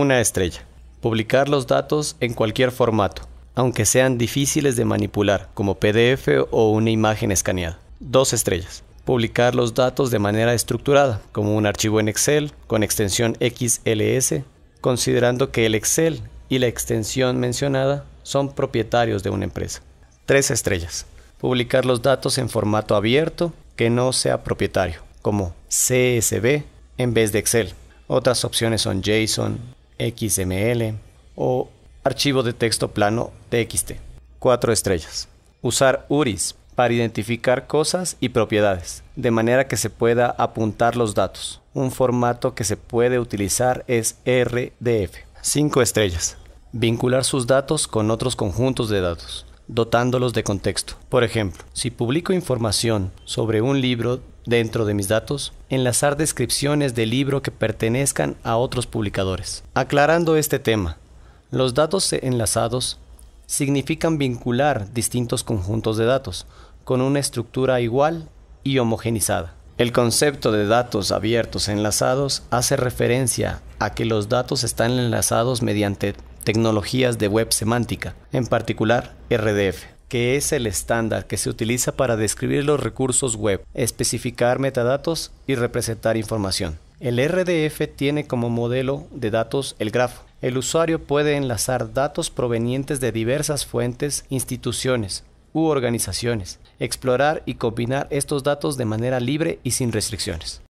una estrella. Publicar los datos en cualquier formato, aunque sean difíciles de manipular, como PDF o una imagen escaneada. Dos estrellas. Publicar los datos de manera estructurada, como un archivo en Excel con extensión XLS, considerando que el Excel y la extensión mencionada son propietarios de una empresa. Tres estrellas. Publicar los datos en formato abierto que no sea propietario, como CSV en vez de Excel. Otras opciones son JSON, XML o archivo de texto plano TXT. 4 estrellas. Usar URIs para identificar cosas y propiedades, de manera que se pueda apuntar los datos. Un formato que se puede utilizar es RDF. 5 estrellas. Vincular sus datos con otros conjuntos de datos, dotándolos de contexto. Por ejemplo, si publico información sobre un libro dentro de mis datos, enlazar descripciones de libro que pertenezcan a otros publicadores. Aclarando este tema, los datos enlazados significan vincular distintos conjuntos de datos con una estructura igual y homogenizada. El concepto de datos abiertos enlazados hace referencia a que los datos están enlazados mediante tecnologías de web semántica, en particular RDF que es el estándar que se utiliza para describir los recursos web, especificar metadatos y representar información. El RDF tiene como modelo de datos el grafo. El usuario puede enlazar datos provenientes de diversas fuentes, instituciones u organizaciones, explorar y combinar estos datos de manera libre y sin restricciones.